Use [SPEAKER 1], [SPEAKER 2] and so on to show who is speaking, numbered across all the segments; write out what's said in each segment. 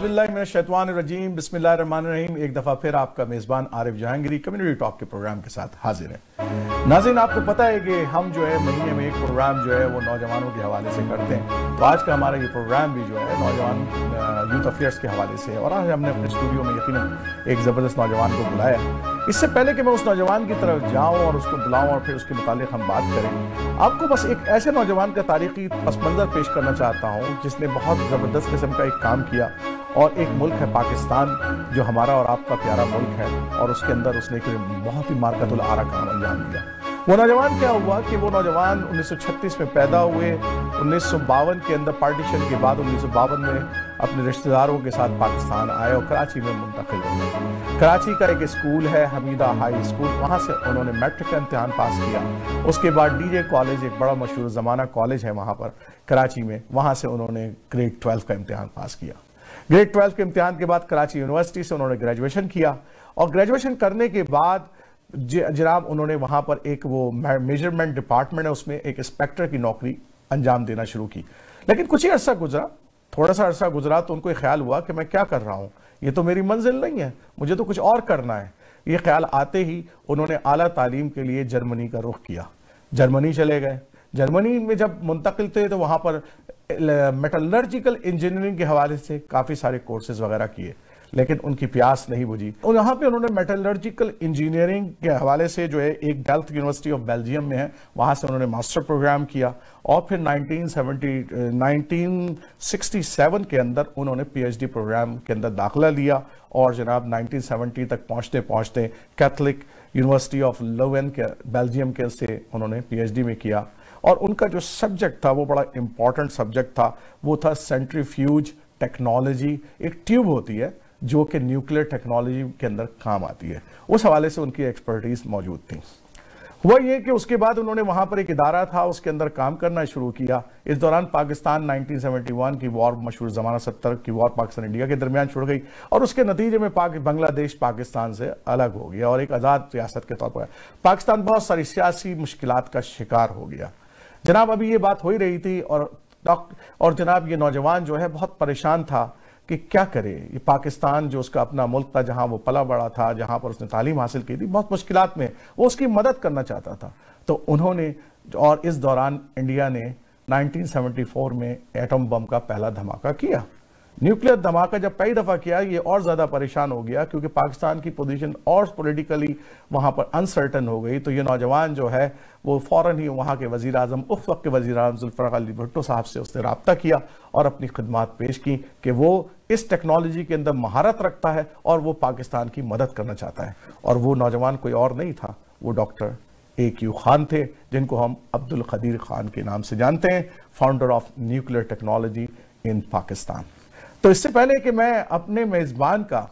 [SPEAKER 1] शैतवानरजीम बसमीम एक दफ़ा फिर आपका मेज़बान आरिफ जहांगीरी कम्युनिटी टॉक के प्रोग्राम के साथ हाजिर है नाजिन आपको पता है कि हम जो है महीने में एक प्रोग्राम जो है वो नौजवानों के हवाले से करते हैं तो आज का हमारा ये प्रोग्राम भी जो है नौजवान यूथ अफेयर्स के हवाले से और आज हमने अपने स्टूडियो में यकीन एक ज़बरदस्त नौजवान को बुलाया इससे पहले कि मैं उस नौजवान की तरफ जाऊँ और उसको बुलाऊँ और फिर उसके मुतालिक हम बात करें आपको बस एक ऐसे नौजवान का तारीखी पस मंज़र पेश करना चाहता हूँ जिसने बहुत ज़बरदस्त किस्म का एक काम किया और एक मुल्क है पाकिस्तान जो हमारा और आपका प्यारा मुल्क है और उसके अंदर उसने एक बहुत ही मार्कतुल आरा काम अंजाम दिया वो नौजवान क्या हुआ कि वो नौजवान 1936 में पैदा हुए उन्नीस के अंदर पार्टीशन के बाद उन्नीस में अपने रिश्तेदारों के साथ पाकिस्तान आए और कराची में मुंतकिल हुए कराची का एक स्कूल है हमीदा हाई स्कूल वहाँ से उन्होंने मैट्रिक का इम्तहान पास किया उसके बाद डीजे कॉलेज एक बड़ा मशहूर ज़माना कॉलेज है वहाँ पर कराची में वहाँ से उन्होंने ग्रेड ट्वेल्व का इम्तहान पास किया ग्रेड ट्वेल्व के इम्तिहान के बाद कराची यूनिवर्सिटी से उन्होंने ग्रेजुएशन किया और ग्रेजुएशन करने के बाद जनाब उन्होंने वहाँ पर एक वो मेजरमेंट डिपार्टमेंट है उसमें एक इंस्पेक्टर की नौकरी अंजाम देना शुरू की लेकिन कुछ ही अर्सा गुजरा थोड़ा सा अरसा गुजरा तो उनको ख्याल हुआ कि मैं क्या कर रहा हूँ ये तो मेरी मंजिल नहीं है मुझे तो कुछ और करना है ये ख्याल आते ही उन्होंने आला तालीम के लिए जर्मनी का रुख किया जर्मनी चले गए जर्मनी में जब मुंतकिल थे तो वहाँ पर मेटलर्जिकल इंजीनियरिंग के हवाले से काफ़ी सारे कोर्सेज वगैरह किए लेकिन उनकी प्यास नहीं बुझी और यहाँ पे उन्होंने मेटलर्जिकल इंजीनियरिंग के हवाले से जो है एक डेल्थ यूनिवर्सिटी ऑफ बेल्जियम में है वहाँ से उन्होंने मास्टर प्रोग्राम किया और फिर 1970 1967 के अंदर उन्होंने पीएचडी प्रोग्राम के अंदर दाखिला लिया और जनाब 1970 तक पहुँचते पहुँचते कैथलिक यूनिवर्सिटी ऑफ लोवेन के बेल्जियम के से उन्होंने पी में किया और उनका जो सब्जेक्ट था वो बड़ा इंपॉर्टेंट सब्जेक्ट था वो था सेंट्रीफ्यूज टेक्नोलॉजी एक ट्यूब होती है जो कि न्यूक्लियर टेक्नोलॉजी के अंदर काम आती है उस हवाले से उनकी एक्सपर्टीज मौजूद थी वह ये कि उसके बाद उन्होंने वहां पर एक इदारा था उसके अंदर काम करना शुरू किया इस दौरान पाकिस्तान 1971 की वॉर मशहूर जमाना सत्तर की वॉर पाकिस्तान इंडिया के दरमियान छुड़ गई और उसके नतीजे में पाक बांग्लादेश पाकिस्तान से अलग हो गया और एक आज़ाद रियासत के तौर पर पाकिस्तान बहुत सारी सियासी मुश्किल का शिकार हो गया जनाब अभी ये बात हो ही रही थी और डॉक्टर और जनाब ये नौजवान जो है बहुत परेशान था कि क्या करे ये पाकिस्तान जो उसका अपना मुल्क था जहां वो पला बड़ा था जहां पर उसने तालीम हासिल की थी बहुत मुश्किल में वो उसकी मदद करना चाहता था तो उन्होंने और इस दौरान इंडिया ने 1974 में एटम बम का पहला धमाका किया न्यूक्लियर धमाका जब कई दफ़ा किया ये और ज़्यादा परेशान हो गया क्योंकि पाकिस्तान की पोजीशन और पॉलिटिकली वहाँ पर अनसर्टन हो गई तो ये नौजवान जो है वो फ़ौर ही वहाँ के वज़ी अजम उस वक्त के वज़ी अजम जुल्फ़र अली भुट्टो साहब से उसने रबता किया और अपनी खदमात पेश की कि वो इस टेक्नोलॉजी के अंदर महारत रखता है और वो पाकिस्तान की मदद करना चाहता है और वो नौजवान कोई और नहीं था वो डॉक्टर ए क्यू खान थे जिनको हम अब्दुल खदीर खान के नाम से जानते हैं founder of nuclear technology in Pakistan तो इससे पहले कि मैं अपने मेज़बान का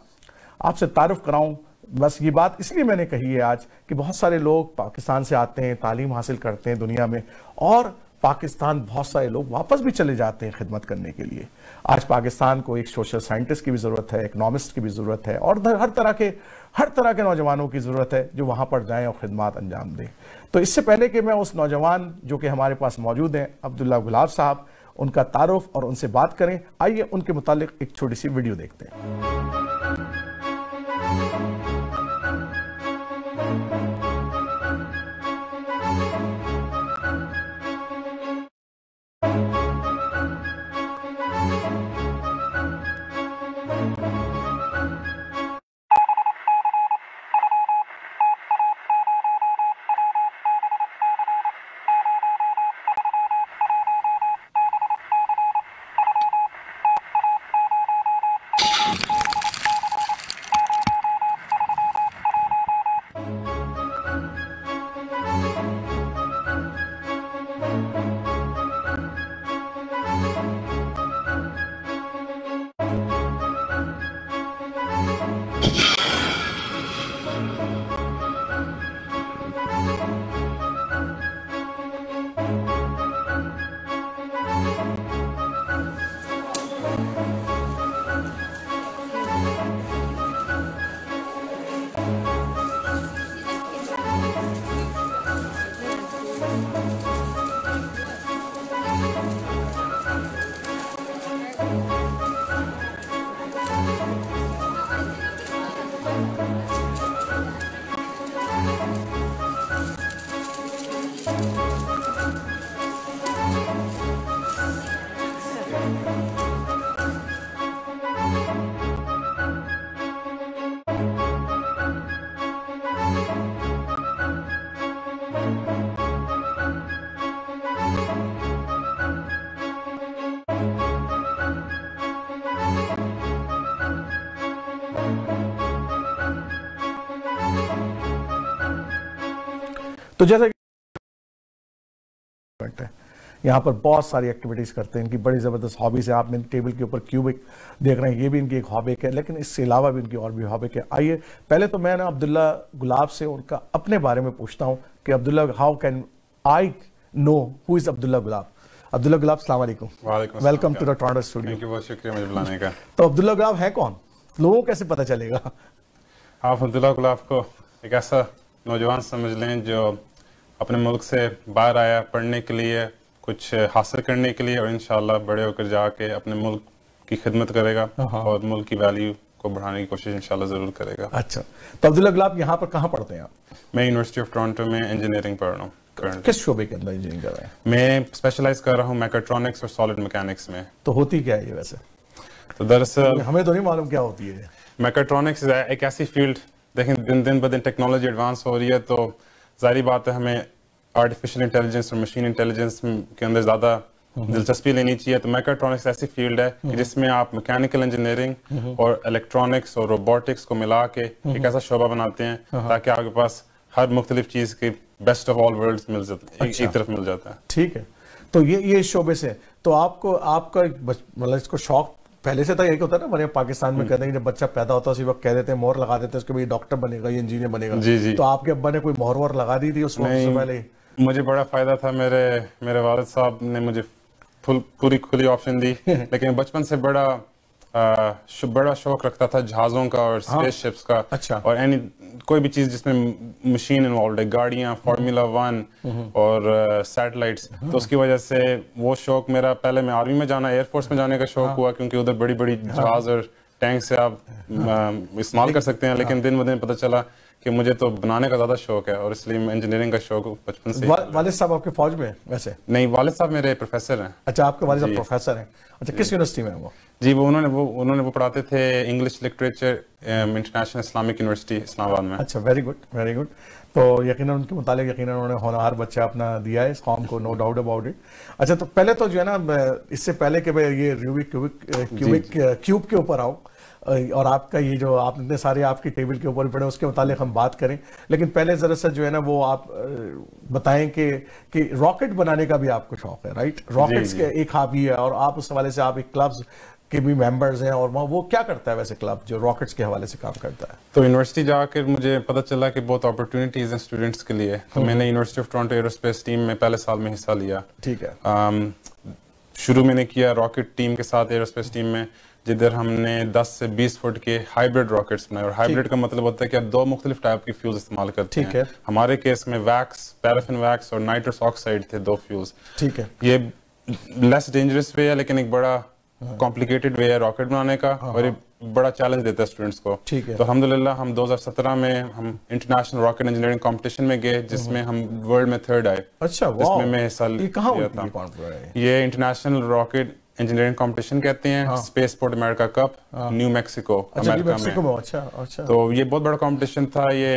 [SPEAKER 1] आपसे तारफ़ कराऊं बस ये बात इसलिए मैंने कही है आज कि बहुत सारे लोग पाकिस्तान से आते हैं तालीम हासिल करते हैं दुनिया में और पाकिस्तान बहुत सारे लोग वापस भी चले जाते हैं खिदमत करने के लिए आज पाकिस्तान को एक सोशल साइंटिस्ट की भी ज़रूरत है इकनॉमिस्ट की भी ज़रूरत है और हर तरह के हर तरह के नौजवानों की ज़रूरत है जो वहाँ पर जाएँ और ख़दमात अंजाम दें तो इससे पहले कि मैं उस नौजवान जो कि हमारे पास मौजूद हैं अब्दुल्ला गुलाब साहब उनका तारुफ और उनसे बात करें आइए उनके मुतालिक एक छोटी सी वीडियो देखते हैं तो जैसे करते यहाँ पर बहुत सारी एक्टिविटीज़ करते हैं इनकी बड़ी ज़बरदस्त हॉबीज़ है आप मेरे टेबल के ऊपर क्यूबिक देख रहे हैं ये भी इनकी एक हॉबिक है लेकिन इससे अलावा भी इनकी और भी हॉबिक है आइए पहले तो मैं ना अब्दुल्ला गुलाब से उनका अपने बारे में पूछता हूँ कि Abdullah how can I know who is Abdullah Gulab Abdullah Gulab सलाम welcome to the Toronto studio
[SPEAKER 2] thank you बहुत शुक्रिया मुझे बुलाने का
[SPEAKER 1] तो अब्दुल्ला गुलाब है कौन
[SPEAKER 2] लोगों कैसे पता चलेगा आप अब्दुल्ला गुलाब को एक ऐसा नौजवान समझ लें जो अपने मुल्क से बाहर आया पढ़ने के लिए कुछ हासिल करने के लिए और इन बड़े होकर जाके अपने मुल्क की खिदमत करेगा हाँ। और मुल्क की वैल्यू को बढ़ाने की कोशिश इंशाल्लाह ज़रूर करेगा
[SPEAKER 1] अच्छा तो अब्दुल अगला आप यहाँ पर कहाँ पढ़ते हैं आप
[SPEAKER 2] मैं यूनिवर्सिटी ऑफ टोरंटो में इंजीनियरिंग पढ़ रहा हूँ
[SPEAKER 1] किस शोबे के अंदर इंजीनियरिंग कर रहे हैं
[SPEAKER 2] मैं स्पेशलाइज कर रहा हूँ मैकेट्रॉनिक्स और सॉलिड मैकेनिक्स में
[SPEAKER 1] तो होती क्या है ये वैसे
[SPEAKER 2] तो दरअसल
[SPEAKER 1] हमें तो नहीं मालूम
[SPEAKER 2] क्या होती है मैकेट्रॉनिक्स एक ऐसी फील्ड देखें दिन दिन ब दिन टेक्नोलॉजी एडवांस हो रही है तो जारी बात है हमें आर्टिफिशियल इंटेलिजेंस और मशीन इंटेलिजेंस के अंदर ज़्यादा हम्म। दिलचस्पी लेनी चाहिए तो मैकाट्रॉनिक्स ऐसी फील्ड है कि हम्म। जिसमें आप मैकेनिकल हम्म। इंजीनियरिंग और इलेक्ट्रॉनिक्स और रोबोटिक्स को मिला के एक ऐसा शोबा बनाते हैं हाँ, हाँ। ताकि आपके पास हर मुख्तलिफ चीज़ के बेस्ट ऑफ ऑल वर्ल्ड मिल जाता है अच्छा। एक तरफ मिल जाता है
[SPEAKER 1] ठीक है तो ये ये शोबे से तो आपको आपका मतलब इसको शौक पहले से तो यही होता है ना मेरे पाकिस्तान में हम्म। कहते हैं जब बच्चा पैदा होता है उसी वक्त कह देते हैं मोहर लगा देते हैं उसके भाई डॉक्टर बनेगा या इंजीनियर बनेगा जी जी तो आपके अब्बा ने कोई मोहर वोर लगा दी थी उस वक्त पहले
[SPEAKER 2] मुझे बड़ा फायदा था मेरे मेरे वालद साहब ने मुझे फुल पूरी खुली ऑप्शन दी लेकिन बचपन से बड़ा आ, बड़ा शौक रखता था जहाजों का और स्पेसशिप्स हाँ। का अच्छा और एनी कोई भी चीज जिसमें मशीन इन्वॉल्व है गाड़िया फार्मूला वन और सैटेलाइट्स uh, तो उसकी वजह से वो शौक मेरा पहले मैं आर्मी में जाना एयरफोर्स में जाने का शौक हुआ क्योंकि उधर बड़ी बड़ी जहाज और टैंक से आप हाँ। um, इस्तेमाल कर सकते हैं लेकिन हाँ। दिन ब दिन पता चला कि मुझे तो बनाने का ज़्यादा शौक है और इसलिए मैं इंजीनियरिंग का शौक बचपन से वा,
[SPEAKER 1] वालिद साहब आपके फौज में वैसे
[SPEAKER 2] नहीं वालिद साहब मेरे प्रोफेसर हैं
[SPEAKER 1] अच्छा आपके वालिद साहब प्रोफेसर हैं अच्छा किस यूनिवर्सिटी में वो
[SPEAKER 2] जी वो उन्होंने वो उन्होंने वो पढ़ाते थे English literature International Islamic University Islamabad में अच्छा
[SPEAKER 1] वेरी गुड वेरी गुड तो यकीन उनके मुताबिक यकीन उन्होंने हर बच्चा अपना दिया है इस कॉम को नो डाउट अबाउट इट अच्छा तो पहले तो जो है ना इससे पहले कि भाई ये क्यूबिक क्यूबिक क्यूब के ऊपर आओ और आपका ये जो आप इतने सारे आपकी टेबल के ऊपर पड़े उसके मुतालिक हम बात करें लेकिन पहले ज़रा सा जो है ना वो आप बताएं कि कि रॉकेट बनाने का भी आपको शौक है राइट रॉकेट्स के एक हॉबी है और आप उस हवाले से आप एक क्लब्स के भी मेंबर्स हैं और वो क्या करता है वैसे क्लब जो रॉकेट्स के हवाले से काम करता है
[SPEAKER 2] तो यूनिवर्सिटी जाकर मुझे पता चला कि बहुत अपॉर्चुनिटीज़ हैं स्टूडेंट्स के लिए तो हम्म। मैंने University of Toronto aerospace team में पहले साल में हिस्सा लिया ठीक है शुरू मैंने किया रॉकेट टीम के साथ एयरोस्पेस टीम में जिधर हमने 10 से 20 फुट के हाइब्रिड रॉकेट्स बनाए और हाइब्रिड का मतलब होता है कि आप दो मुख्तलिफ टाइप के फ्यूज इस्तेमाल करते हैं है। हमारे केस में वैक्स पैराफिन वैक्स और नाइट्रस ऑक्साइड थे दो फ्यूज ठीक है ये लेस डेंजरस वे है लेकिन एक बड़ा कॉम्प्लिकेटेड हाँ। वे है रॉकेट बनाने का हाँ, और ये हाँ। बड़ा चैलेंज देता है स्टूडेंट्स को ठीक है तो अलहमदिल्ला हम 2017 में हम इंटरनेशनल रॉकेट इंजीनियरिंग कंपटीशन में गए जिसमें हम वर्ल्ड में थर्ड आए अच्छा जिसमें मैं हिस्सा ये इंटरनेशनल रॉकेट इंजीनियरिंग कंपटीशन कहते हैं space port America cup New Mexico America में
[SPEAKER 1] अच्छा अच्छा
[SPEAKER 2] तो ये बहुत बड़ा कंपटीशन था ये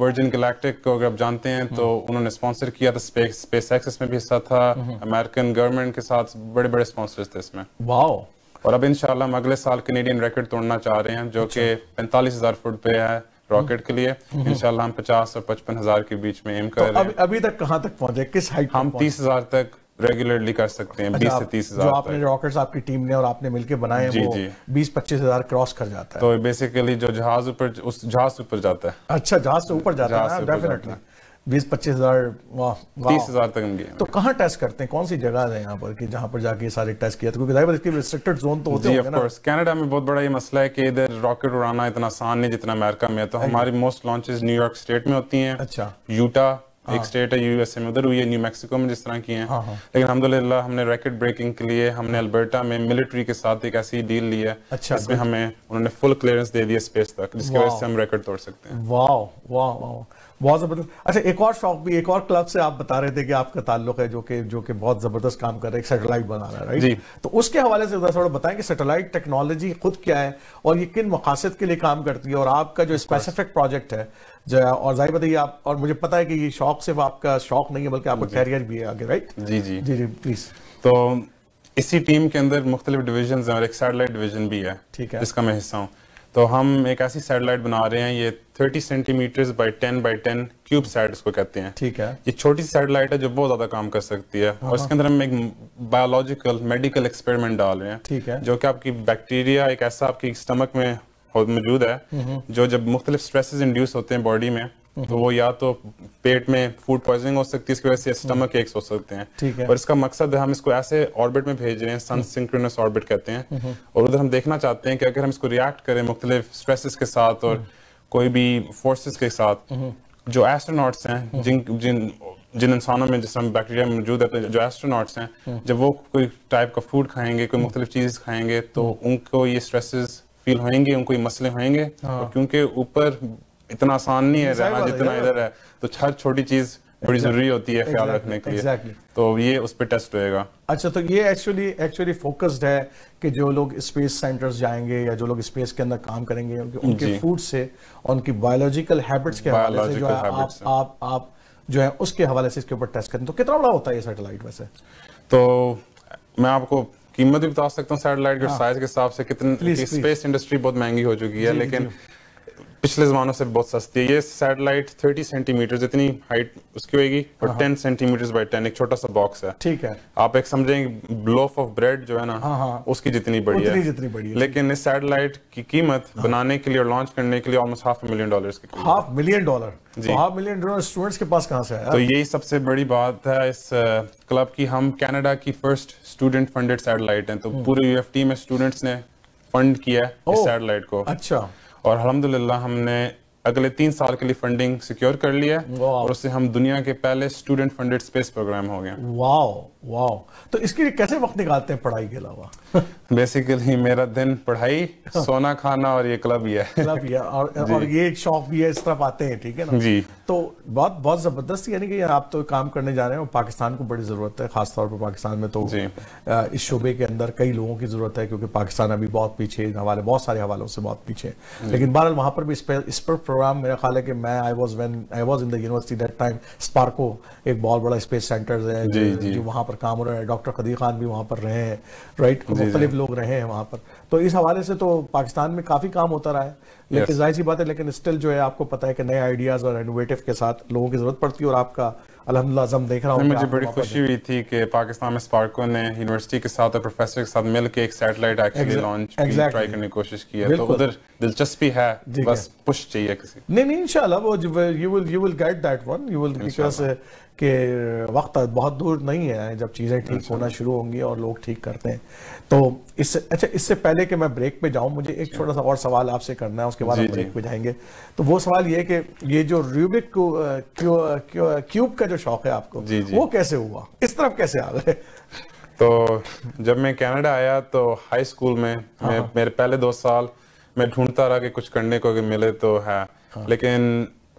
[SPEAKER 2] वर्जिन गैलेक्टिक को अगर आप जानते हैं तो हम्म। उन्होंने स्पॉन्सर किया था स्पेस स्पेस एक्सेस में भी हिस्सा था अमेरिकन हम्म। गवर्नमेंट के साथ बड़े बड़े स्पॉन्सर्स थे इसमें वाओ और अब इंशाल्लाह हम अगले साल कैनेडियन रिकॉर्ड तोड़ना चाह रहे हैं जो अच्छा। कि पैंतालीस हजार फुट पे है रॉकेट हम्म। के लिए इंशाल्लाह हम पचास और पचपन हजार के बीच में एम तो कर रहे हैं
[SPEAKER 1] अभी तक कहाँ तक पहुंचे किस हाइट हम तीस हजार
[SPEAKER 2] तक रेगुलरली कर सकते हैं अच्छा, बीस से तीस हजार आपने
[SPEAKER 1] रॉकेट्स आपकी टीम ने और आपने मिलकर बनाए जी, वो जी. बीस पच्चीस हजार क्रॉस कर जाता
[SPEAKER 2] है तो बेसिकली जो जहाज ऊपर उस जहाज ऊपर जाता है अच्छा जहाज से ऊपर जाता है डेफिनेटली
[SPEAKER 1] बीस पच्चीस हजार तीस हजार तक गए तो कहाँ टेस्ट करते हैं कौन सी जगह है यहाँ पर कि जहाँ पर जाके सारे टेस्ट किया तो क्योंकि जाहिर इसके रिस्ट्रिक्टेड जोन तो होते हैं ना
[SPEAKER 2] कनाडा में बहुत बड़ा ये मसला है कि इधर रॉकेट उड़ाना इतना आसान नहीं जितना अमेरिका में है तो हमारी मोस्ट लॉन्चेस न्यूयॉर्क स्टेट में होती हैं अच्छा यूटा हाँ. एक स्टेट है यूएसए में उधर हुई है न्यू मैक्सिको में जिस तरह की है हाँ, हाँ. लेकिन अलहमदुल्ला हमने रैकेट ब्रेकिंग के लिए हमने अल्बर्टा में मिलिट्री के साथ एक ऐसी डील ली है अच्छा, जिसमें अच्छा। हमें उन्होंने फुल क्लियरेंस दे दिया स्पेस तक जिसकी वजह से हम रैकेट तोड़ सकते
[SPEAKER 1] हैं वाह वाह वाह बहुत ज़बरदस्त अच्छा एक और शौक भी एक और क्लब से आप बता रहे थे कि आपका ताल्लुक है जो कि जो कि बहुत ज़बरदस्त काम कर रहा है सेटेलाइट बना रहा है राइट जी तो उसके हवाले से थोड़ा बताएं कि सेटेलाइट टेक्नोलॉजी खुद क्या है और ये किन मकासद के लिए काम करती है और आपका जो स्पेसिफिक प्रोजेक्ट है जो और जाहिर बताइए आप और मुझे
[SPEAKER 2] पता है कि ये शौक सिर्फ आपका शौक नहीं है बल्कि आपका कैरियर भी है आगे right ji ji ji ji please तो इसी टीम के अंदर मुख्तलिफ डिवीजन और एक सेटेलाइट डिवीजन भी है ठीक है इसका मैं हिस्सा हूँ तो हम एक ऐसी सैटेलाइट बना रहे हैं ये 30 centimetre by 10 by 10 cube sat इसको कहते हैं ठीक है ये छोटी सी सैटेलाइट है जो बहुत ज्यादा काम कर सकती है और इसके हाँ, हाँ। अंदर हम एक बायोलॉजिकल मेडिकल एक्सपेरिमेंट डाल रहे हैं ठीक है जो कि आपकी बैक्टीरिया एक ऐसा आपकी स्टमक में मौजूद है हम्म, हम्म। जो जब मुख्तलिफ स्ट्रेसेस इंड्यूस होते हैं बॉडी में तो वो या तो पेट में फूड पॉइजनिंग हो सकती है इसकी वजह से स्टमक एक्स हो सकते हैं ठीक है और इसका मकसद है हम इसको ऐसे ऑर्बिट में भेज रहे हैं सन सिंक्रोनस ऑर्बिट कहते हैं हम्म, हम्म। और उधर हम देखना चाहते हैं कि अगर हम इसको रिएक्ट करें मुख्तलिफ स्ट्रेसेस के साथ और कोई भी फोर्सेस के साथ हम्म, जो एस्ट्रोनॉट्स हैं जिन जिन जिन इंसानों में जिसमें बैक्टीरिया मौजूद है जो एस्ट्रोनॉट्स हैं जब वो कोई टाइप का फूड खाएंगे कोई मुख्तलिफ चीज़ खाएंगे तो उनको ये स्ट्रेसेस फील होंगे उनको ये मसले होंगे हाँ। क्योंकि ऊपर इतना आसान नहीं है रहना जितना इधर है तो हर छोटी चीज बड़ी जरूरी होती है ख्याल रखने के लिए तो ये उस पर टेस्ट होएगा
[SPEAKER 1] अच्छा तो ये एक्चुअली एक्चुअली फोकस्ड है कि जो लोग स्पेस सेंटर्स जाएंगे या जो लोग स्पेस के अंदर काम करेंगे उनके उनके फूड से और उनकी बायोलॉजिकल हैबिट्स के हवाले से जो है आप आप
[SPEAKER 2] आप जो है उसके हवाले से इसके ऊपर टेस्ट करें तो कितना बड़ा होता है ये सैटेलाइट वैसे तो मैं आपको कीमत भी बता सकता हूँ सैटेलाइट के साइज हाँ। के हिसाब से कितनी स्पेस इंडस्ट्री बहुत महंगी हो चुकी है लेकिन पिछले ज़मानों से बहुत सस्ती है ये सैटेलाइट 30 सेंटीमीटर जितनी हाइट उसकी होगी और 10 सेंटीमीटर बाय 10 एक छोटा सा बॉक्स है ठीक है आप एक समझेंगे लोफ ऑफ ब्रेड जो है ना हाँ हाँ उसकी जितनी बड़ी है जितनी बड़ी है लेकिन इस सैटेलाइट की कीमत हाँ। बनाने के लिए और लॉन्च करने के लिए ऑलमोस्ट हाफ मिलियन डॉलर की
[SPEAKER 1] हाफ मिलियन डॉलर जी हाफ मिलियन डॉलर स्टूडेंट्स के पास कहाँ से है तो यही
[SPEAKER 2] सबसे बड़ी बात है इस क्लब की हम कैनेडा की फर्स्ट स्टूडेंट फंडेड सैटेलाइट है तो हम्म। पूरे यूएफटी में स्टूडेंट्स ने फंड किया है इस सैटेलाइट को अच्छा और अलहमदिल्ला हमने अगले तीन साल के लिए फंडिंग सिक्योर कर लिया है और उससे हम दुनिया के पहले स्टूडेंट फंडेड स्पेस प्रोग्राम हो गए वाओ वाओ तो इसके लिए
[SPEAKER 1] कैसे वक्त निकालते हैं पढ़ाई के अलावा
[SPEAKER 2] बेसिकली मेरा दिन पढ़ाई हाँ। सोना खाना और ये क्लब ही है क्लब
[SPEAKER 1] ही है और, और ये एक शौक भी है इस तरफ आते हैं ठीक है ना जी तो बहुत बहुत जबरदस्त यानी कि आप तो काम करने जा रहे हैं और पाकिस्तान को बड़ी जरूरत है खासतौर पर पाकिस्तान में तो इस शोबे के अंदर कई लोगों की जरूरत है क्योंकि पाकिस्तान अभी बहुत पीछे हवाले बहुत सारे हवालों से बहुत पीछे है लेकिन बहरहाल वहां पर भी इस पर, इस पर प्रोग्राम मेरा ख्याल है कि मैं I was when I was in the university that time SUPARCO एक बहुत बड़ा स्पेस सेंटर है जो वहां पर काम हो रहा है डॉक्टर खदी खान भी वहाँ पर रहे हैं राइट मुख्तलिफ लोग रहे हैं वहाँ पर तो इस हवाले से तो पाकिस्तान में काफ़ी काम होता रहा है लेकिन जाहिर सी बात है लेकिन स्टिल जो है आपको पता है कि नए आइडियाज़ और इनोवेटिव के साथ लोगों की ज़रूरत पड़ती है और आपका अलहमदिल्ला जम देख रहा हूँ मुझे बड़ी खुशी हुई
[SPEAKER 2] थी कि पाकिस्तान में स्पार्को ने यूनिवर्सिटी के साथ और प्रोफेसर के साथ मिलकर एक सैटेलाइट एक्चुअली लॉन्च ट्राई करने की कोशिश की है तो उधर दिलचस्पी है बस पुश चाहिए किसी
[SPEAKER 1] नहीं नहीं इंशाल्लाह वो you will you will get that one you will because कि वक्त बहुत दूर नहीं है जब चीज़ें ठीक अच्छा। होना शुरू होंगी और लोग ठीक करते हैं तो इससे अच्छा इससे पहले कि मैं ब्रेक पे जाऊं मुझे एक छोटा सा और सवाल आपसे करना है उसके बाद हम ब्रेक पे जाएंगे तो वो सवाल ये कि ये जो Rubik cu, cu, cu, cube का जो शौक है आपको जी जी। वो कैसे हुआ इस तरफ कैसे आ गए
[SPEAKER 2] तो जब मैं कनाडा आया तो हाई स्कूल में हाँ, मैं हाँ। मेरे पहले दो साल मैं ढूंढता रहा कि कुछ करने को मिले तो है हाँ। लेकिन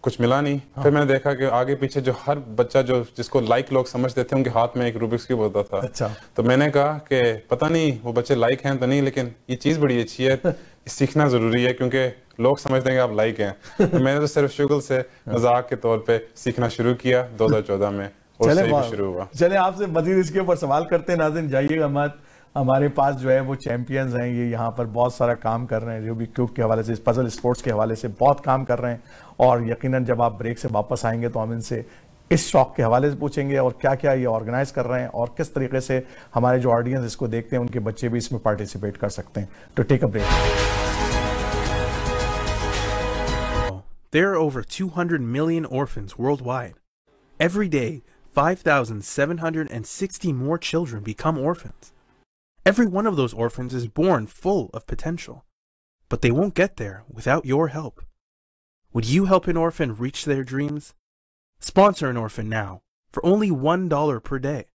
[SPEAKER 2] कुछ मिला नहीं हाँ। फिर मैंने देखा कि आगे पीछे जो हर बच्चा जो जिसको लाइक लोग समझते थे उनके हाथ में एक रूबिक्स क्यूब होता था अच्छा तो मैंने कहा कि पता नहीं वो बच्चे लाइक हैं तो नहीं लेकिन ये चीज़ बड़ी अच्छी है सीखना ज़रूरी है क्योंकि लोग समझते हैं कि आप लाइक हैं तो मैंने तो सिर्फ शुगल से हाँ। मजाक के तौर पर सीखना शुरू किया दो में और चले शुरू हुआ
[SPEAKER 1] चले आपसे मजीद इसके ऊपर सवाल करते हैं नाजिन जाइएगा मत हमारे पास जो है वो चैंपियंस हैं ये यहाँ पर बहुत सारा काम कर रहे हैं जो भी क्यूब के हवाले से पजल स्पोर्ट्स के हवाले से बहुत काम कर रहे हैं और यकीनन जब आप ब्रेक से वापस आएंगे तो हम इनसे इस शौक के हवाले से पूछेंगे और क्या क्या ये ऑर्गेनाइज कर रहे हैं और किस तरीके से हमारे जो ऑडियंस इसको देखते हैं उनके बच्चे भी इसमें पार्टिसिपेट कर सकते हैं तो take a break There are over 200 million orphans worldwide. Every day, 5,760 more children become orphans. Every one of those orphans is born full of potential, but they won't get there without your help. Would you help an orphan reach their dreams?
[SPEAKER 2] Sponsor an orphan now for only $1 per day.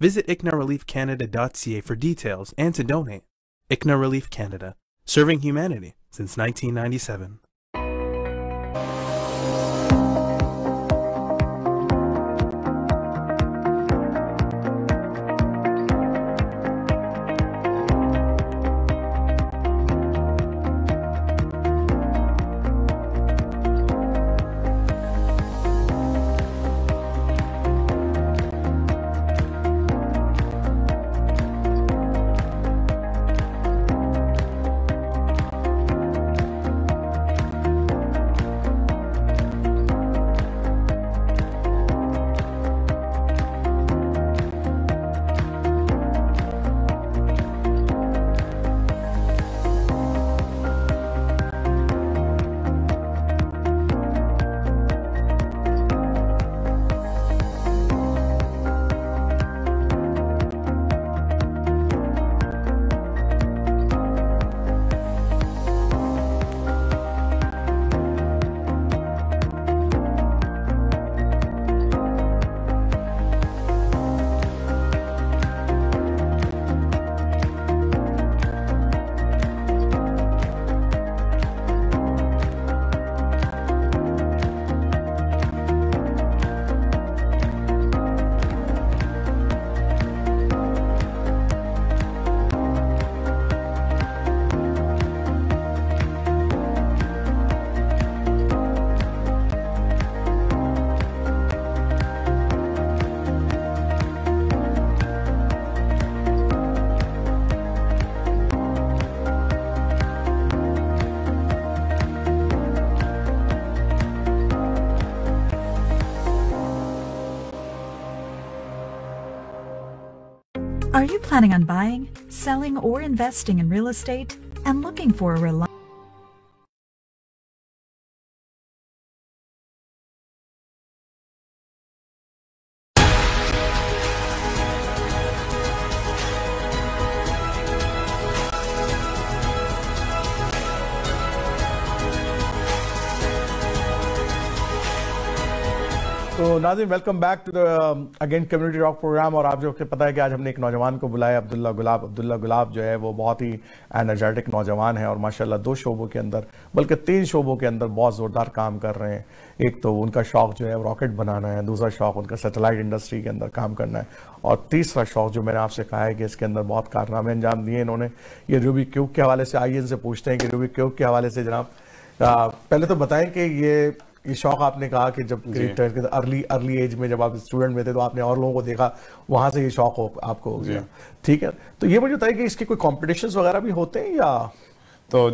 [SPEAKER 2] Visit ICNAReliefCanada.ca for details and to donate. ICNA Relief Canada, serving humanity since 1997.
[SPEAKER 1] planning on buying, selling, or investing in real estate and looking for a reliable Nazim welcome back to the again community rock programme और आप जो के पता है कि आज हमने एक नौजवान को बुलाया अब्दुल्ला गुलाब अब्दुल्ला गुलाब जो है वो बहुत ही एनर्जेटिक नौजवान है और माशाल्लाह दो शोबों के अंदर बल्कि तीन शोबों के अंदर बहुत ज़ोरदार काम कर रहे हैं एक तो उनका शौक़ जो है रॉकेट बनाना है दूसरा शौक़ उनका सेटेलाइट इंडस्ट्री के अंदर काम करना है और तीसरा शौक़ जो मैंने आपसे कहा है कि इसके अंदर बहुत कारनामे अंजाम दिए इन्होंने ये रूबी क्यूब के हवाले से आइए इनसे पूछते हैं कि रूबी क्यूब के हवाले से जनाब पहले तो बताएं कि ये ये शौक आपने कहा कि जब ग्रेड के अर्ली अर्ली एज में जब आप स्टूडेंट में थे तो आपने और लोगों को देखा वहां से ये शौक हो आपको हो गया ठीक है तो ये मुझे बताइए कि इसके कोई कॉम्पिटिशन वगैरह भी होते हैं या
[SPEAKER 2] तो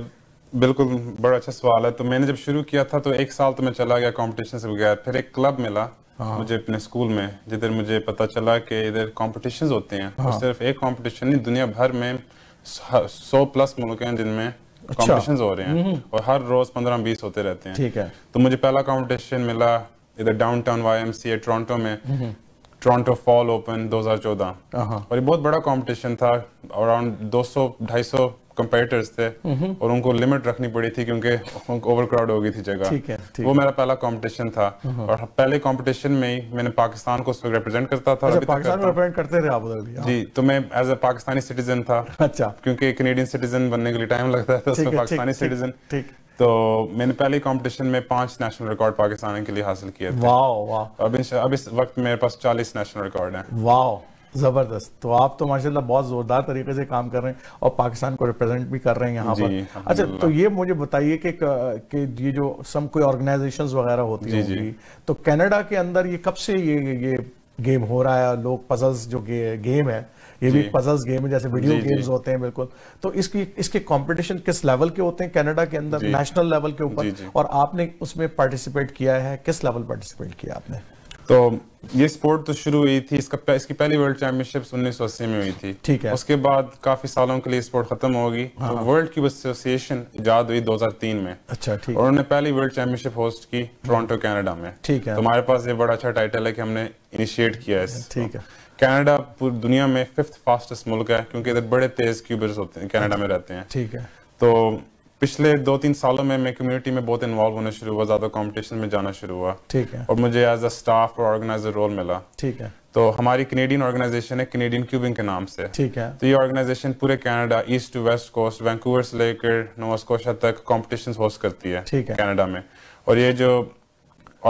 [SPEAKER 2] बिल्कुल बड़ा अच्छा सवाल है तो मैंने जब शुरू किया था तो एक साल तो मैं चला गया कॉम्पिटिशन से बगैर फिर एक क्लब मिला हाँ। मुझे अपने स्कूल में जिधर मुझे पता चला कि इधर कॉम्पिटिशन होते हैं हाँ। सिर्फ एक कॉम्पिटिशन नहीं दुनिया भर में सौ प्लस मुल्क हैं जिनमें कॉम्पिटिशन अच्छा। हो रहे हैं हम्म, हम्म। और हर रोज पंद्रह बीस होते रहते हैं ठीक है तो मुझे पहला कॉम्पिटिशन मिला इधर downtown Y M C A में टोरंटो फॉल ओपन 2014 और ये बहुत बड़ा कंपटीशन था अराउंड 200 250 कंपेटर्स थे और उनको लिमिट रखनी पड़ी थी क्योंकि ओवर क्राउड हो गई थी जगह ठीक है, ठीक वो मेरा पहला कंपटीशन था और पहले कंपटीशन में ही मैंने पाकिस्तान को रिप्रेजेंट करता था अच्छा, पाकिस्तान
[SPEAKER 1] रिप्रेजेंट करते रहे आप उधर
[SPEAKER 2] हाँ। जी तो मैं एज ए पाकिस्तानी सिटीजन था अच्छा क्योंकि कनेडियन सिटीजन बनने के लिए टाइम लगता है उसमें पाकिस्तानी सिटीजन ठीक तो मैंने पहले कंपटीशन में पांच नेशनल रिकॉर्ड पाकिस्तान के लिए हासिल किए थे वाओ वाओ अब इस वक्त मेरे पास चालीस नेशनल रिकॉर्ड हैं वाओ
[SPEAKER 1] जबरदस्त तो आप तो माशाल्लाह बहुत जोरदार तरीके से काम कर रहे हैं और पाकिस्तान को रिप्रेजेंट भी कर रहे हैं यहाँ पर अच्छा तो ये मुझे बताइए कि कि ये जो सम कोई ऑर्गेनाइजेशन वगैरह होती है तो कनाडा के अंदर ये कब से ये ये गेम हो रहा है लोग पजल्स जो गे, गेम है ये भी पजल्स गेम है जैसे वीडियो गेम्स होते हैं बिल्कुल तो इसकी इसके कंपटीशन किस लेवल के होते हैं कनाडा के अंदर नेशनल लेवल के ऊपर और आपने उसमें पार्टिसिपेट किया है किस लेवल पार्टिसिपेट किया आपने
[SPEAKER 2] तो ये स्पोर्ट तो शुरू हुई थी इसका इसकी पहली वर्ल्ड चैंपियनशिप अस्सी में हुई थी ठीक है उसके बाद काफी सालों के लिए स्पोर्ट खत्म होगी हाँ। तो वर्ल्ड क्यूब एसोसिएशन इजाद हुई 2003 में
[SPEAKER 1] अच्छा ठीक और उन्होंने
[SPEAKER 2] पहली वर्ल्ड चैंपियनशिप होस्ट की टोरंटो कनाडा हाँ। में ठीक है तो हमारे पास ये बड़ा अच्छा टाइटल है कि हमने इनिशिएट किया है ठीक है कनाडा पूरी दुनिया में फिफ्थ फास्टेस्ट मुल्क है क्योंकि इधर बड़े तेज क्यूबर्स होते हैं कनाडा अच्छा। में रहते हैं ठीक है तो पिछले दो तीन सालों में मैं कम्युनिटी में बहुत इन्वॉल्व होना शुरू हुआ ज़्यादा कॉम्पिटिशन में जाना शुरू हुआ ठीक है और मुझे एज अ स्टाफ और ऑर्गेनाइजर रोल मिला ठीक है तो हमारी कनेडियन ऑर्गेनाइजेशन है कनेडियन क्यूबिंग के नाम से ठीक है तो ये ऑर्गेनाइजेशन पूरे Canada east to west coast Vancouver से लेकर नोवास्कोशा तक कॉम्पिटिशन होस्ट करती है ठीक है कनाडा में और ये जो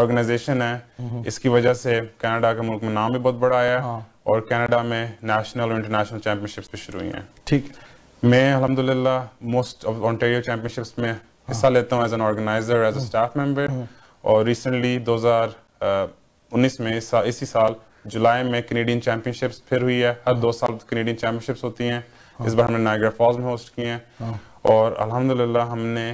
[SPEAKER 2] ऑर्गेनाइजेशन है हम्म। इसकी वजह से कनाडा के मुल्क में नाम भी बहुत बड़ा आया हाँ। और कनाडा में नेशनल और इंटरनेशनल चैंपियनशिप भी शुरू हुई है ठीक है मैं अलहमदिल्ला मोस्ट ऑफ ऑनटेरियो चैम्पियनशिप में हिस्सा हाँ। लेता हूँ as an organiser as a staff member और रिसेंटली 2019 में इस सा, इसी साल जुलाई में कनेडियन चैम्पियनशिप फिर हुई है हर हाँ। दो साल कनेडियन चैम्पियनशिप होती हैं हाँ। इस बार हमने नायग्रा फॉल्स में होस्ट किए हैं और ला हमने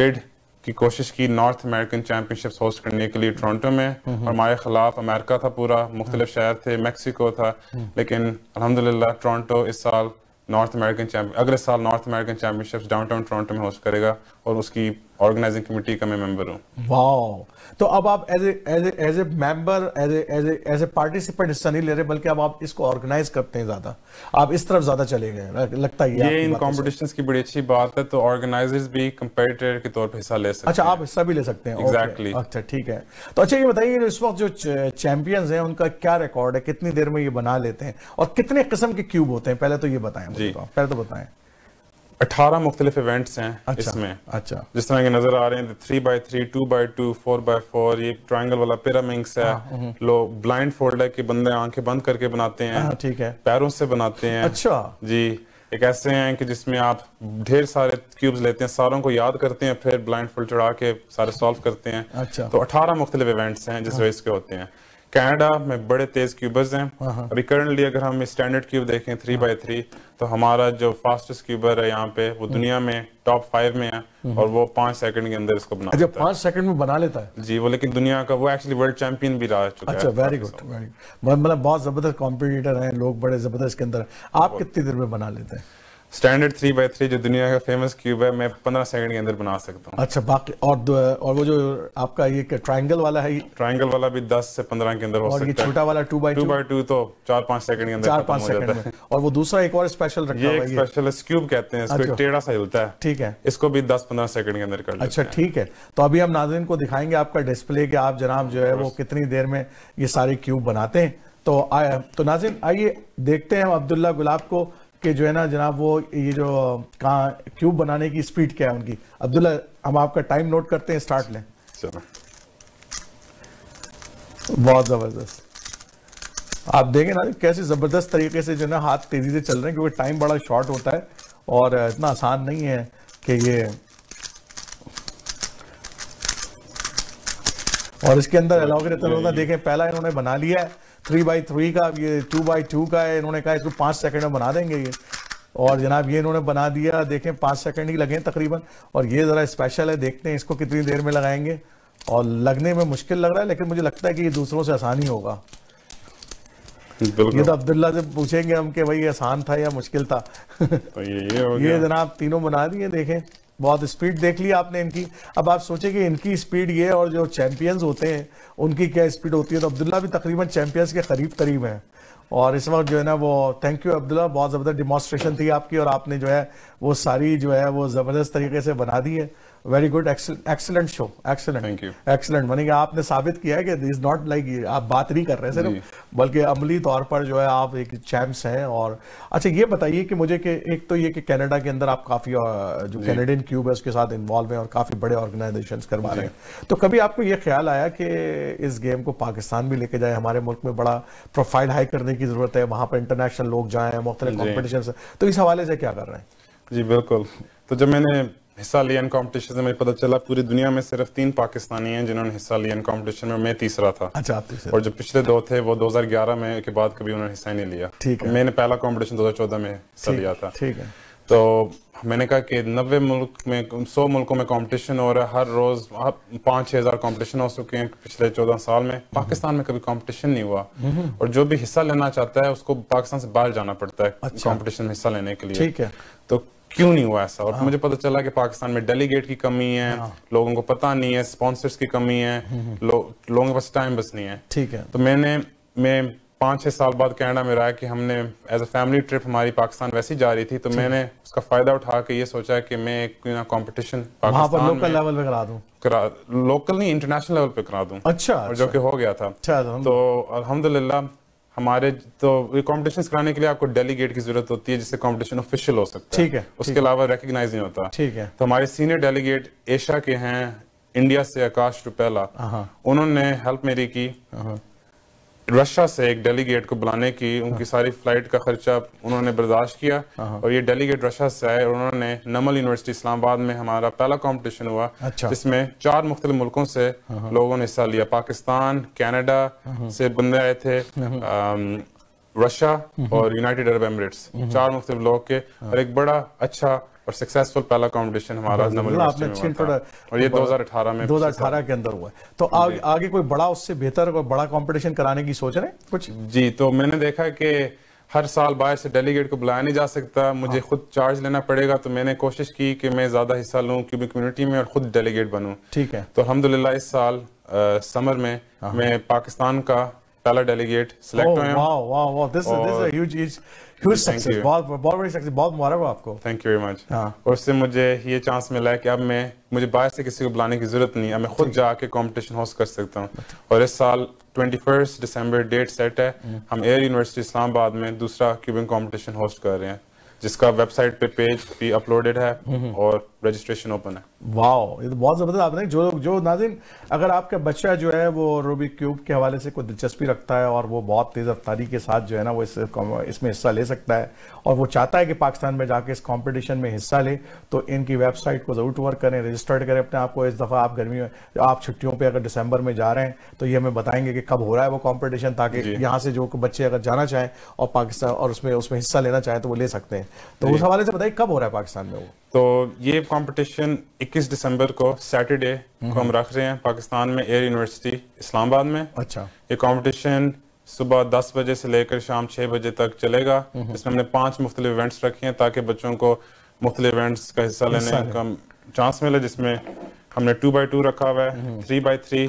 [SPEAKER 2] बिड की कोशिश की नॉर्थ अमेरिकन चैम्पियनशिप होस्ट करने के लिए टोरंटो में और हमारे खिलाफ अमेरिका था पूरा मुख्तलिफ शहर थे मैक्सिको था लेकिन अलहमदिल्ला टोरंटो इस साल नॉर्थ अमेरिकन अगले साल North American down downtown Toronto में होस्ट करेगा और उसकी ऑर्गेनाइजिंग कमेटी का मैं मेंबर हूं
[SPEAKER 1] वाओ तो अब आप as as as a member as as as a participant हिस्सा नहीं ले रहे बल्कि अब आप इसको ऑर्गेनाइज करते हैं ज्यादा आप इस तरफ ज्यादा चले गए लगता है ये इन कॉम्पिटिशन
[SPEAKER 2] की बड़ी अच्छी बात है तो ऑर्गेनाइजर्स भी कंपेटिटर के तौर पर हिस्सा ले सकते अच्छा
[SPEAKER 1] आप हिस्सा भी ले सकते हैं एग्जैक्टली exactly. अच्छा ठीक है तो अच्छा ये बताइए इस वक्त जो चैंपियंस हैं उनका क्या रिकॉर्ड है कितनी देर में ये बना लेते हैं और कितने किस्म के क्यूब होते हैं पहले तो
[SPEAKER 2] ये बताएं तो पहले तो बताएं अठारह मुख्तलिफ इवेंट्स हैं अच्छा, इसमें अच्छा जिस तरह के नजर आ रहे हैं three by three two by two four by four ये ट्राइंगल वाला पिरामिक्स है हाँ, हम्म। लोग लो ब्लाइंड फोल्ड है कि बंदे आंखें बंद करके बनाते हैं हाँ, ठीक है पैरों से बनाते हैं अच्छा जी एक ऐसे हैं कि जिसमें आप ढेर सारे क्यूब्स लेते हैं सारों को याद करते हैं फिर ब्लाइंड फोल्ड चढ़ा के सारे सॉल्व करते हैं अच्छा तो अठारह मुख्तलिफ इवेंट्स हैं जिस हाँ। वजह के होते हैं कैनेडा में बड़े तेज क्यूबर्स हैं हाँ, हाँ। अभी करंटली अगर हम स्टैंडर्ड क्यूब देखें थ्री बाय थ्री तो हमारा जो फास्टेस्ट क्यूबर है यहाँ पे वो हम्म। दुनिया में टॉप फाइव में है हम्म। और वो पांच सेकंड के अंदर इसको बना अच्छा, पांच
[SPEAKER 1] सेकंड में बना लेता है
[SPEAKER 2] जी वो लेकिन दुनिया का वो एक्चुअली वर्ल्ड चैंपियन भी रहा चुका अच्छा वेरी गुड
[SPEAKER 1] वेरी गुड मतलब बहुत जबरदस्त कॉम्पिटिटर है लोग बड़े जबरदस्त के अंदर आप कितनी देर में बना लेते हैं
[SPEAKER 2] स्टैंडर्ड थ्री बाई थ्री जो दुनिया का फेमस क्यूब है मैं पंद्रह सेकंड के अंदर बना सकता
[SPEAKER 1] हूँ अच्छा बाकी और और वो जो आपका ये ट्रायंगल वाला है
[SPEAKER 2] ट्रायंगल वाला भी दस से पंद्रह के अंदर हो सकता है छोटा वाला two by two by two तो चार पांच सेकंड के अंदर चार पांच सेकंड
[SPEAKER 1] और वो दूसरा एक और
[SPEAKER 2] स्पेशल रखा ये स्पेशल क्यूब कहते हैं इसको अच्छा। टेढ़ा सा हिलता है ठीक है इसको भी दस पंद्रह सेकंड के अंदर कर अच्छा
[SPEAKER 1] ठीक है तो अभी हम नाजरन को दिखाएंगे आपका डिस्प्ले के आप जनाब जो है वो कितनी देर में ये सारे क्यूब बनाते हैं तो आया तो नाजिन आइए देखते हैं हम अब्दुल्ला गुलाब को कि जो है ना जनाब वो ये जो कहा क्यूब बनाने की स्पीड क्या है उनकी अब्दुल्ला हम आपका टाइम नोट करते हैं स्टार्ट लें बहुत ज़बरदस्त आप देखें ना कैसे ज़बरदस्त तरीके से जो है ना हाथ तेज़ी से चल रहे हैं क्योंकि टाइम बड़ा शॉर्ट होता है और इतना आसान नहीं है कि ये और इसके अंदर अलाउ के तो देखें पहला इन्होंने बना लिया है थ्री बाई थ्री का ये टू बाई टू का है इन्होंने कहा इसको पाँच सेकंड में बना देंगे ये और जनाब ये इन्होंने बना दिया देखें पाँच सेकंड ही लगे तकरीबन और ये ज़रा स्पेशल है देखते हैं इसको कितनी देर में लगाएंगे और लगने में मुश्किल लग रहा है लेकिन मुझे लगता है कि ये दूसरों से आसान ही होगा ये तो अब्दुल्ला से पूछेंगे हम कि भाई आसान था या मुश्किल था
[SPEAKER 2] तो ये ये, ये
[SPEAKER 1] जनाब तीनों बना दिए देखें बहुत स्पीड देख ली आपने इनकी अब आप सोचे कि इनकी स्पीड ये और जो चैंपियंस होते हैं उनकी क्या स्पीड होती है तो अब्दुल्ला भी तकरीबन चैंपियंस के करीब करीब हैं और इस वक्त जो है ना वो थैंक यू अब्दुल्ला बहुत ज़बरदस्त डिमॉन्स्ट्रेशन थी आपकी और आपने जो है वो सारी जो है वो ज़बरदस्त तरीके से बना दी है very good excellent show excellent excellent मानी आपने साबित किया है कि इज नॉट लाइक आप बात नहीं कर रहे सिर्फ बल्कि अमली तौर पर जो है आप एक चैम्प्स हैं और अच्छा ये बताइए कि मुझे कि एक तो ये कि कनाडा के अंदर आप काफ़ी जो कैनेडियन क्यूब है उसके साथ इन्वॉल्व हैं और काफ़ी बड़े ऑर्गेनाइजेशन करवा रहे हैं तो कभी आपको ये ख्याल आया कि इस गेम को पाकिस्तान भी लेके जाए हमारे मुल्क में बड़ा प्रोफाइल हाई करने की ज़रूरत है वहां पर इंटरनेशनल लोग जाए मुख्तलिफ कॉम्पिटिशन
[SPEAKER 2] तो इस हवाले से क्या कर रहे हैं जी बिल्कुल तो जब मैंने हिस्सा लिया इन कॉम्पिटिशन में पता चला पूरी दुनिया में सिर्फ तीन पाकिस्तानी हैं जिन्होंने हिस्सा लिया इन कॉम्पिटिशन में मैं तीसरा था
[SPEAKER 1] अच्छा आप तीसरा और
[SPEAKER 2] जो पिछले दो थे वो 2011 में के बाद कभी उन्होंने हिस्सा नहीं लिया ठीक है मैंने पहला कॉम्पिटिशन 2014 में हिस्सा लिया था ठीक है तो मैंने कहा कि नब्बे मुल्क में सौ मुल्कों में कंपटीशन हो रहा है हर रोज पाँच छः हज़ार कॉम्पिटिशन हो चुके हैं पिछले चौदह साल में पाकिस्तान में कभी कंपटीशन नहीं हुआ हम्म। और जो भी हिस्सा लेना चाहता है उसको पाकिस्तान से बाहर जाना पड़ता है कंपटीशन अच्छा। में हिस्सा लेने के लिए ठीक है तो क्यों नहीं हुआ ऐसा और हाँ। मुझे पता चला कि पाकिस्तान में डेलीगेट की कमी है हाँ। लोगों को पता नहीं है स्पॉन्सर्स की कमी है हम्म, हम्म। लोगों के पास टाइम बस नहीं है ठीक है तो मैंने मैं पांच छह साल बाद कनाडा में रहा कि हमने एज अ फैमिली ट्रिप हमारी पाकिस्तान वैसी जा रही थी तो मैंने उसका फायदा उठा के ये सोचा कि मैं एक ना कंपटीशन पाकिस्तान लोकल लेवल पे करा दूं करा लोकल नहीं इंटरनेशनल लेवल पे करा दूं अच्छा, और अच्छा। जो कि अच्छा। हो गया था तो अल्हम्दुलिल्लाह हमारे तो कॉम्पिटिशन कराने के लिए आपको डेलीगेट की जरूरत होती है जिससे कॉम्पिटिशन ऑफिशियल हो सकता है ठीक है उसके अलावा रिकग्नाइज नहीं होता ठीक है तो हमारे सीनियर डेलीगेट एशिया के हैं इंडिया से आकाश रुपेला हाँ। उन्होंने हेल्प मेरी की हाँ। रशिया से एक डेलीगेट को बुलाने की उनकी सारी फ्लाइट का खर्चा उन्होंने बर्दाश्त किया हाँ। और ये डेलीगेट रशिया से आए और उन्होंने नमल यूनिवर्सिटी इस्लामाबाद में हमारा पहला कंपटीशन हुआ अच्छा। जिसमें चार मुख्तलि मुल्कों से हाँ, हाँ। लोगों ने हिस्सा लिया पाकिस्तान कनाडा से बंदे आए थे रशिया और यूनाइटेड अरब एमरेट्स चार मुख्तलिफ लोग के और एक बड़ा अच्छा और सक्सेसफुल पहला कॉम्पिटिशन हमारा आपने अच्छी और ये 2018 में 2018 के अंदर
[SPEAKER 1] हुआ है तो आ, आगे कोई बड़ा उससे बेहतर कोई बड़ा कॉम्पिटिशन कराने की सोच रहे कुछ
[SPEAKER 2] जी तो मैंने देखा कि हर साल बाहर से डेलीगेट को बुलाया नहीं जा सकता हाँ। मुझे हाँ। खुद चार्ज लेना पड़ेगा तो मैंने कोशिश की कि मैं ज्यादा हिस्सा लूँ क्यूबिक कम्युनिटी में और खुद डेलीगेट बनूं ठीक है तो अलहमदुल्ला इस साल आ, समर में हाँ। मैं पाकिस्तान का पहला डेलीगेट सिलेक्ट हुए हैं
[SPEAKER 1] बहुत बहुत बड़ी सक्सेस बहुत मुबारक हो आपको
[SPEAKER 2] थैंक यू वेरी मच और उससे मुझे ये चांस मिला है कि अब मैं मुझे बाहर से किसी को बुलाने की जरूरत नहीं है मैं खुद जाके कंपटीशन होस्ट कर सकता हूँ और इस साल 21 दिसंबर डेट सेट है हम्म। हम एयर यूनिवर्सिटी इस्लामाबाद में दूसरा क्यूबिंग कंपटीशन होस्ट कर रहे हैं जिसका वेबसाइट पे पेज भी अपलोडेड है हम्म। और रजिस्ट्रेशन ओपन है वाओ
[SPEAKER 1] ये तो बहुत ज़बरदस्त आपने जो जो नाजिन अगर आपका बच्चा जो है वो रूबिक क्यूब के हवाले से कोई दिलचस्पी रखता है और वो बहुत तेज़ रफ्तारी के साथ जो है ना वो इस इसमें हिस्सा ले सकता है और वो चाहता है कि पाकिस्तान में जाके इस कॉम्पिटिशन में हिस्सा ले तो इनकी वेबसाइट को ज़रूर टूर करें रजिस्टर्ड करें अपने आप को इस दफ़ा आप गर्मी में आप छुट्टियों पर अगर दिसंबर में जा रहे हैं तो ये हमें बताएंगे कि कब हो रहा है वो कॉम्पिटिशन ताकि यहाँ से जो बच्चे अगर जाना चाहें और पाकिस्तान और उसमें उसमें हिस्सा लेना चाहें तो वो ले
[SPEAKER 2] सकते हैं तो उस हवाले से बताइए कब हो रहा है पाकिस्तान में वो तो ये कंपटीशन 21 दिसंबर को सैटरडे को हम रख रहे हैं पाकिस्तान में एयर यूनिवर्सिटी इस्लामाबाद में अच्छा ये कंपटीशन सुबह 10 बजे से लेकर शाम 6 बजे तक चलेगा इसमें हमने पांच मुख्तलि इवेंट्स रखे हैं ताकि बच्चों को मुख्तलि इवेंट्स का हिस्सा लेने का चांस मिले जिसमें हमने टू बाई टू रखा हुआ है three by three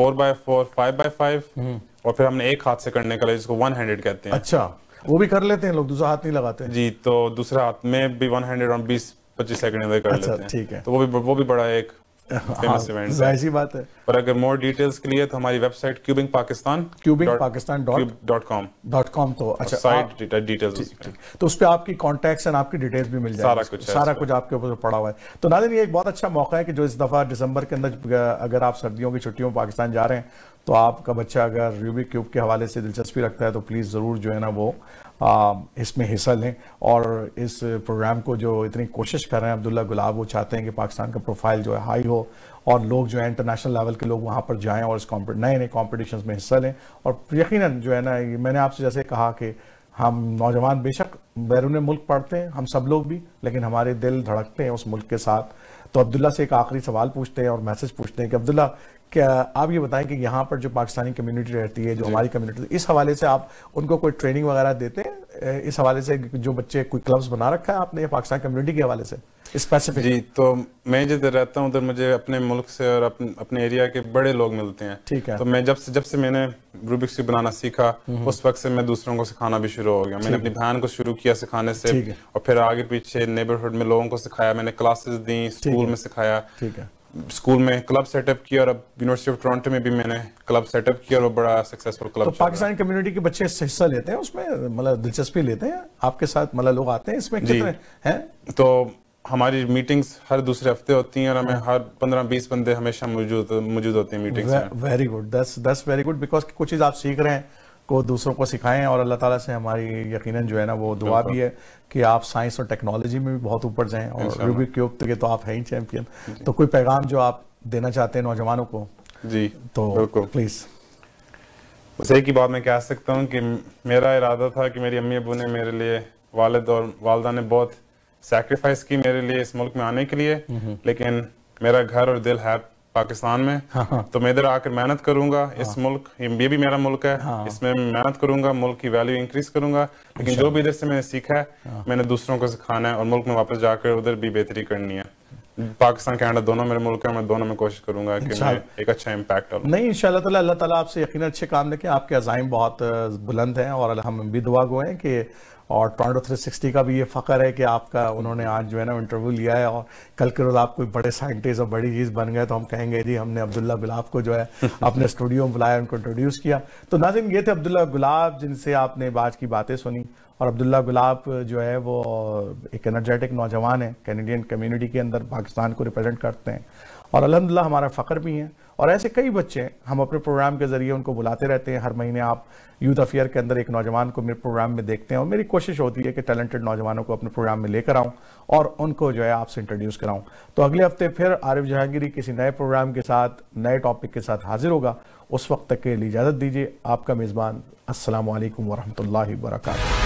[SPEAKER 2] four by four five by five और फिर हमने एक हाथ से करने का जिसको वन हैंडेड कहते हैं अच्छा
[SPEAKER 1] वो भी कर लेते हैं लोग दूसरा हाथ नहीं लगाते हैं
[SPEAKER 2] जी तो दूसरे हाथ में भी वन हंड्रेड और बीस पच्चीस सेकंड में कर अच्छा, लेते हैं ठीक है तो वो भी वो भी बड़ा एक फेमस हाँ, इवेंट बात है अगर मोर डिटेल्स के लिए तो हमारी website cubing Pakistan cubing Pakistan dot com
[SPEAKER 1] dot com तो अच्छा साइट डिटेल्स तो उस पर आपकी कॉन्टेक्ट एंड आपकी डिटेल्स भी मिल जाएगी सारा कुछ सारा कुछ आपके ऊपर पड़ा हुआ है तो नादिन ये एक बहुत अच्छा मौका है कि जो इस दफ़ा दिसंबर के अंदर अगर आप सर्दियों की छुट्टियों में पाकिस्तान जा रहे हैं तो आपका बच्चा अगर रूबिक क्यूब के हवाले से दिलचस्पी रखता है तो प्लीज़ ज़रूर जो है ना वो इसमें हिस्सा लें और इस प्रोग्राम को जो इतनी कोशिश कर रहे हैं अब्दुल्ला गुलाब वो चाहते हैं कि पाकिस्तान का प्रोफाइल जो है हाई हो और लोग जो है इंटरनेशनल लेवल के लोग वहाँ पर जाएँ और इस नए नए कॉम्पिटिशन में हिस्सा लें और यकीन जो है ना मैंने आपसे जैसे कहा कि हम नौजवान बेशक बैरून मुल्क पढ़ते हैं हम सब लोग भी लेकिन हमारे दिल धड़कते हैं उस मुल्क के साथ तो अब्दुल्ला से एक आखिरी सवाल पूछते हैं और मैसेज पूछते हैं कि अब्दुल्ला क्या आप ये बताएं कि यहाँ पर जो पाकिस्तानी कम्युनिटी रहती है जो हमारी कम्युनिटी इस हवाले से आप उनको कोई ट्रेनिंग वगैरह देते हैं इस हवाले से जो बच्चे कोई क्लब्स बना रखा है आपने पाकिस्तान कम्युनिटी के हवाले से
[SPEAKER 2] स्पेसिफिक जी तो मैं जिधर रहता हूँ उधर मुझे अपने मुल्क से और अपन, अपने एरिया के बड़े लोग मिलते हैं ठीक है तो मैं जब से जब से मैंने रूबिक्स बनाना सीखा हम्म। उस वक्त से मैं दूसरों को सिखाना भी शुरू हो गया मैंने अपनी बहन को शुरू किया सिखाने से और फिर आगे पीछे नेबरहुड में लोगों को सिखाया मैंने क्लासेस दी स्कूल में सिखाया स्कूल में क्लब सेटअप किया और अब यूनिवर्सिटी ऑफ टोरंटो में भी मैंने क्लब सेटअप किया और बड़ा सक्सेसफुल क्लब तो पाकिस्तान
[SPEAKER 1] कम्युनिटी के बच्चे हिस्सा लेते हैं उसमें मतलब दिलचस्पी लेते हैं आपके साथ मतलब लोग
[SPEAKER 2] आते हैं इसमें कितने हैं तो हमारी मीटिंग्स हर दूसरे हफ्ते होती हैं और हमें हाँ। हर पंद्रह बीस बंदे हमेशा मौजूद मौजूद होते हैं मीटिंग्स में
[SPEAKER 1] वेरी गुड दस दस वेरी गुड बिकॉज कुछ चीज़ आप सीख रहे हैं को दूसरों को सिखाएं और अल्लाह ताला से हमारी यकीनन जो है ना वो दुआ भी है कि आप साइंस और टेक्नोलॉजी में भी बहुत ऊपर जाएं और रूबिक क्यूब तो ये तो आप हैं ही चैम्पियन तो कोई पैगाम
[SPEAKER 2] जो आप देना चाहते हैं नौजवानों को
[SPEAKER 1] जी तो प्लीज़
[SPEAKER 2] उसे एक ही बात मैं कह सकता हूँ कि मेरा इरादा था कि मेरी अम्मी अबू ने मेरे लिए वालद और वालदा ने बहुत सेक्रीफाइस की मेरे लिए इस मुल्क में आने के लिए लेकिन मेरा घर और दिल है पाकिस्तान में हाँ, हाँ। तो मैं इधर आकर मेहनत करूंगा हाँ। इस मुल्क ये भी मेरा मुल्क है हाँ। इसमें मेहनत करूंगा मुल्क की वैल्यू इंक्रीज करूंगा लेकिन अच्छा। जो भी इधर से मैंने सीखा है हाँ। मैंने दूसरों को सिखाना है और मुल्क में वापस जाकर उधर भी बेहतरी करनी है पाकिस्तान कैनेडा दोनों मेरे मुल्क है मैं दोनों में कोशिश करूंगा कि अच्छा। मैं एक अच्छा इम्पैक्ट डालूं
[SPEAKER 1] नहीं इंशाल्लाह अल्लाह ताला आपसे यकीन अच्छे काम लेके आपके अजाइम बहुत बुलंद हैं और हम भी दुआ गो हैं कि और थ्री 360 का भी ये फ़ख्र है कि आपका उन्होंने आज जो है ना इंटरव्यू लिया है और कल के रोज़ आप कोई बड़े साइंटिस्ट और बड़ी चीज़ बन गए तो हम कहेंगे जी हमने अब्दुल्ला गुलाब को जो है अपने स्टूडियो में बुलाया उनको इंट्रोड्यूस किया तो नाजिन ये थे अब्दुल्ला गुलाब जिनसे आपने आज की बातें सुनी और अब्दुल्ला गुलाब जो है वो एक एनर्जेटिक नौजवान है कैनेडियन कम्यूनिटी के अंदर पाकिस्तान को रिप्रजेंट करते हैं और अलहमदिल्ला हमारा फ़ख्र भी हैं और ऐसे कई बच्चे हम अपने प्रोग्राम के जरिए उनको बुलाते रहते हैं हर महीने आप यूथ अफेयर के अंदर एक नौजवान को मेरे प्रोग्राम में देखते हैं और मेरी कोशिश होती है कि टैलेंटेड नौजवानों को अपने प्रोग्राम में लेकर आऊँ और उनको जो है आपसे इंट्रोड्यूस कराऊँ तो अगले हफ्ते फिर आरिफ जहांगीरी किसी नए प्रोग्राम के साथ नए टॉपिक के साथ हाजिर होगा उस वक्त तक के लिए इजाज़त दीजिए आपका मेज़बान असल वरहमल वर्का